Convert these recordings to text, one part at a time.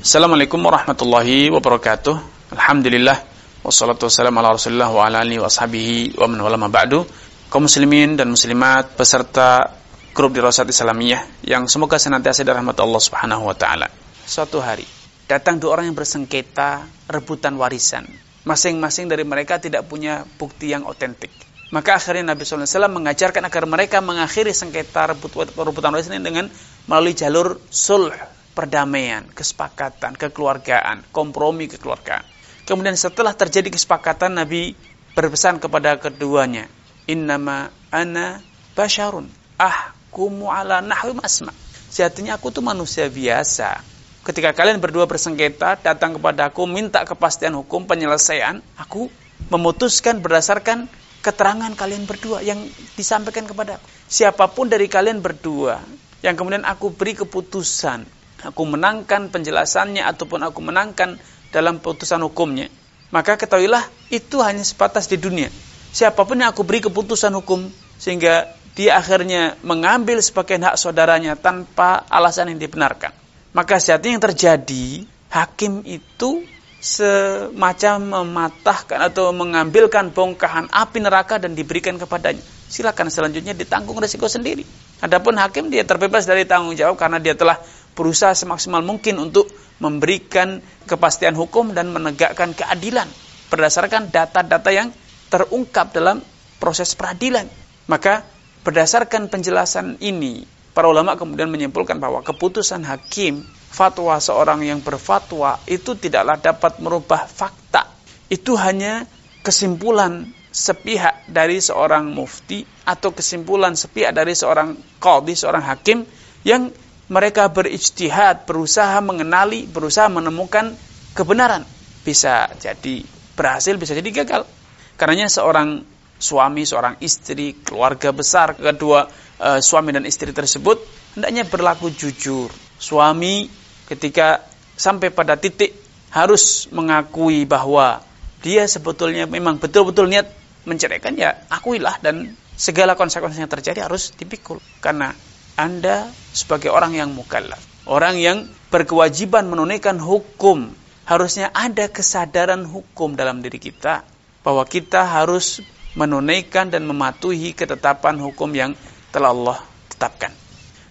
Assalamualaikum warahmatullahi wabarakatuh. Alhamdulillah wassalatu wassalamu ala Rasulillah wa ala alihi washabihi wa man wala ba'du. Kaum muslimin dan muslimat peserta grup di Dirasat Islamiyah yang semoga senantiasa dirahmati Allah Subhanahu wa taala. Suatu hari datang dua orang yang bersengketa rebutan warisan. Masing-masing dari mereka tidak punya bukti yang otentik. Maka akhirnya Nabi SAW mengajarkan agar mereka mengakhiri sengketa rebut, rebutan warisan dengan melalui jalur sulh perdamaian, kesepakatan, kekeluargaan, kompromi kekeluargaan. Kemudian setelah terjadi kesepakatan Nabi berpesan kepada keduanya, "Innama ana basyarun ahkumu ala nahwi masma. Sejatinya aku tuh manusia biasa. Ketika kalian berdua bersengketa, datang kepada aku minta kepastian hukum penyelesaian, aku memutuskan berdasarkan keterangan kalian berdua yang disampaikan kepada aku. Siapapun dari kalian berdua yang kemudian aku beri keputusan aku menangkan penjelasannya ataupun aku menangkan dalam putusan hukumnya maka ketahuilah itu hanya sebatas di dunia siapapun yang aku beri keputusan hukum sehingga dia akhirnya mengambil sebagian hak saudaranya tanpa alasan yang dibenarkan maka sejatinya yang terjadi hakim itu semacam mematahkan atau mengambilkan bongkahan api neraka dan diberikan kepadanya. Silakan selanjutnya ditanggung resiko sendiri. Adapun hakim dia terbebas dari tanggung jawab karena dia telah berusaha semaksimal mungkin untuk memberikan kepastian hukum dan menegakkan keadilan berdasarkan data-data yang terungkap dalam proses peradilan. Maka berdasarkan penjelasan ini, para ulama kemudian menyimpulkan bahwa keputusan hakim, fatwa seorang yang berfatwa itu tidaklah dapat merubah fakta. Itu hanya kesimpulan sepihak dari seorang mufti atau kesimpulan sepihak dari seorang qadhi, seorang hakim yang mereka berijtihad, berusaha mengenali, berusaha menemukan kebenaran. Bisa jadi berhasil, bisa jadi gagal. Karenanya seorang suami, seorang istri, keluarga besar, kedua e, suami dan istri tersebut hendaknya berlaku jujur. Suami ketika sampai pada titik harus mengakui bahwa dia sebetulnya memang betul-betul niat menceraikan ya akuilah dan segala konsekuensi yang terjadi harus dipikul karena anda sebagai orang yang mukallaf, orang yang berkewajiban menunaikan hukum. Harusnya ada kesadaran hukum dalam diri kita bahwa kita harus menunaikan dan mematuhi ketetapan hukum yang telah Allah tetapkan.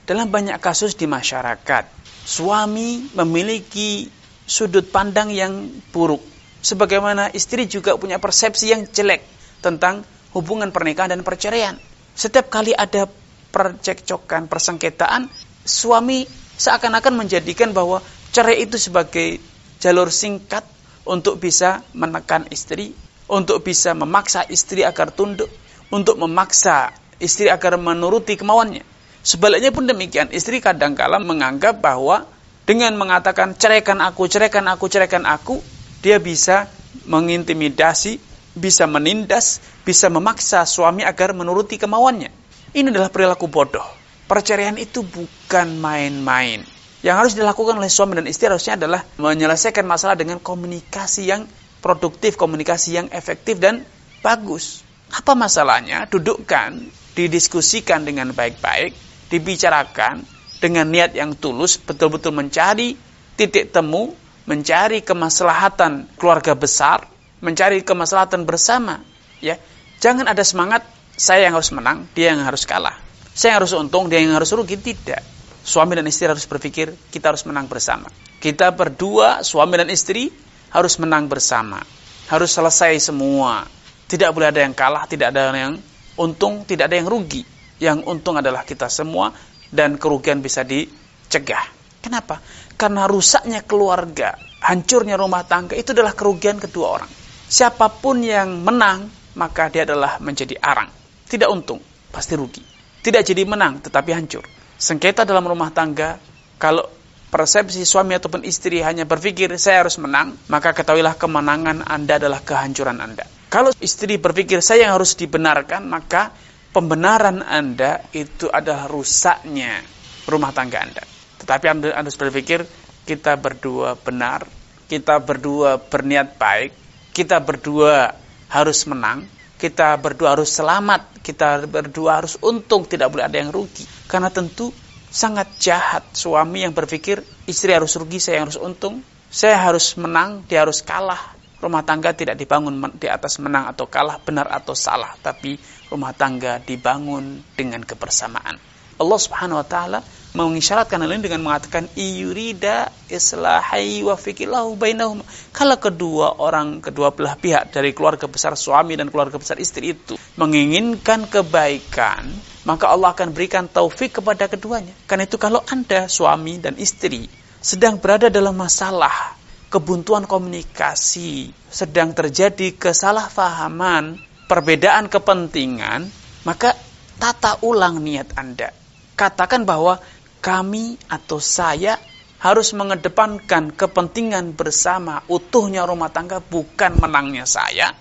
Dalam banyak kasus di masyarakat, suami memiliki sudut pandang yang buruk, sebagaimana istri juga punya persepsi yang jelek tentang hubungan pernikahan dan perceraian. Setiap kali ada percekcokan, persengketaan, suami seakan-akan menjadikan bahwa cerai itu sebagai jalur singkat untuk bisa menekan istri, untuk bisa memaksa istri agar tunduk, untuk memaksa istri agar menuruti kemauannya. Sebaliknya pun demikian, istri kadangkala menganggap bahwa dengan mengatakan ceraikan aku, ceraikan aku, ceraikan aku, dia bisa mengintimidasi, bisa menindas, bisa memaksa suami agar menuruti kemauannya. Ini adalah perilaku bodoh. Perceraian itu bukan main-main. Yang harus dilakukan oleh suami dan istri harusnya adalah menyelesaikan masalah dengan komunikasi yang produktif, komunikasi yang efektif dan bagus. Apa masalahnya? Dudukkan, didiskusikan dengan baik-baik, dibicarakan dengan niat yang tulus, betul-betul mencari titik temu, mencari kemaslahatan keluarga besar, mencari kemaslahatan bersama, ya. Jangan ada semangat saya yang harus menang, dia yang harus kalah. Saya yang harus untung, dia yang harus rugi, tidak. Suami dan istri harus berpikir, kita harus menang bersama. Kita berdua, suami dan istri, harus menang bersama. Harus selesai semua. Tidak boleh ada yang kalah, tidak ada yang untung, tidak ada yang rugi. Yang untung adalah kita semua, dan kerugian bisa dicegah. Kenapa? Karena rusaknya keluarga, hancurnya rumah tangga, itu adalah kerugian kedua orang. Siapapun yang menang, maka dia adalah menjadi arang tidak untung, pasti rugi. Tidak jadi menang, tetapi hancur. Sengketa dalam rumah tangga, kalau persepsi suami ataupun istri hanya berpikir saya harus menang, maka ketahuilah kemenangan Anda adalah kehancuran Anda. Kalau istri berpikir saya yang harus dibenarkan, maka pembenaran Anda itu adalah rusaknya rumah tangga Anda. Tetapi Anda, anda harus berpikir kita berdua benar, kita berdua berniat baik, kita berdua harus menang, kita berdua harus selamat, kita berdua harus untung, tidak boleh ada yang rugi. Karena tentu sangat jahat suami yang berpikir istri harus rugi, saya harus untung, saya harus menang, dia harus kalah. Rumah tangga tidak dibangun di atas menang atau kalah, benar atau salah, tapi rumah tangga dibangun dengan kebersamaan. Allah Subhanahu wa taala mengisyaratkan hal ini dengan mengatakan iyurida islahi wa fikilahu bainahum. Kalau kedua orang kedua belah pihak dari keluarga besar suami dan keluarga besar istri itu menginginkan kebaikan, maka Allah akan berikan taufik kepada keduanya. Karena itu kalau Anda suami dan istri sedang berada dalam masalah kebuntuan komunikasi, sedang terjadi kesalahpahaman, perbedaan kepentingan, maka tata ulang niat Anda katakan bahwa kami atau saya harus mengedepankan kepentingan bersama utuhnya rumah tangga bukan menangnya saya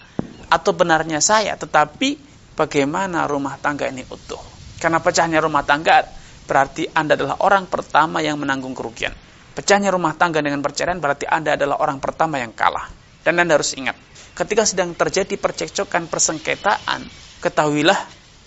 atau benarnya saya tetapi bagaimana rumah tangga ini utuh karena pecahnya rumah tangga berarti Anda adalah orang pertama yang menanggung kerugian pecahnya rumah tangga dengan perceraian berarti Anda adalah orang pertama yang kalah dan Anda harus ingat ketika sedang terjadi percekcokan persengketaan ketahuilah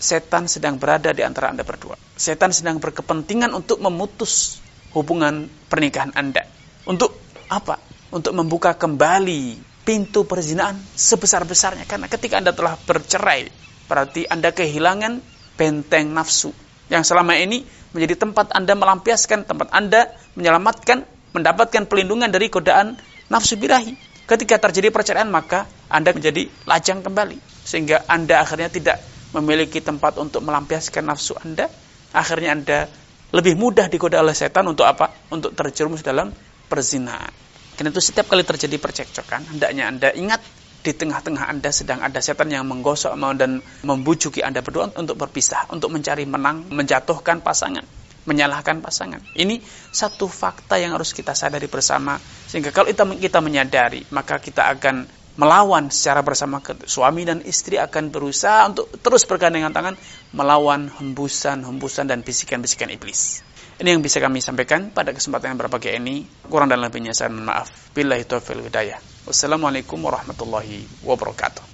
setan sedang berada di antara Anda berdua. Setan sedang berkepentingan untuk memutus hubungan pernikahan Anda. Untuk apa? Untuk membuka kembali pintu perzinaan sebesar-besarnya. Karena ketika Anda telah bercerai, berarti Anda kehilangan benteng nafsu. Yang selama ini menjadi tempat Anda melampiaskan, tempat Anda menyelamatkan, mendapatkan pelindungan dari godaan nafsu birahi. Ketika terjadi perceraian, maka Anda menjadi lajang kembali. Sehingga Anda akhirnya tidak memiliki tempat untuk melampiaskan nafsu Anda, akhirnya Anda lebih mudah digoda oleh setan untuk apa? Untuk terjerumus dalam perzinaan. Karena itu setiap kali terjadi percekcokan, hendaknya Anda ingat di tengah-tengah Anda sedang ada setan yang menggosok dan membujuki Anda berdua untuk berpisah, untuk mencari menang, menjatuhkan pasangan, menyalahkan pasangan. Ini satu fakta yang harus kita sadari bersama sehingga kalau kita kita menyadari, maka kita akan melawan secara bersama suami dan istri akan berusaha untuk terus bergandengan tangan melawan hembusan-hembusan dan bisikan-bisikan iblis. Ini yang bisa kami sampaikan pada kesempatan yang berbagai ini. Kurang dan lebihnya saya mohon maaf. Bila itu hidayah. Wassalamualaikum warahmatullahi wabarakatuh.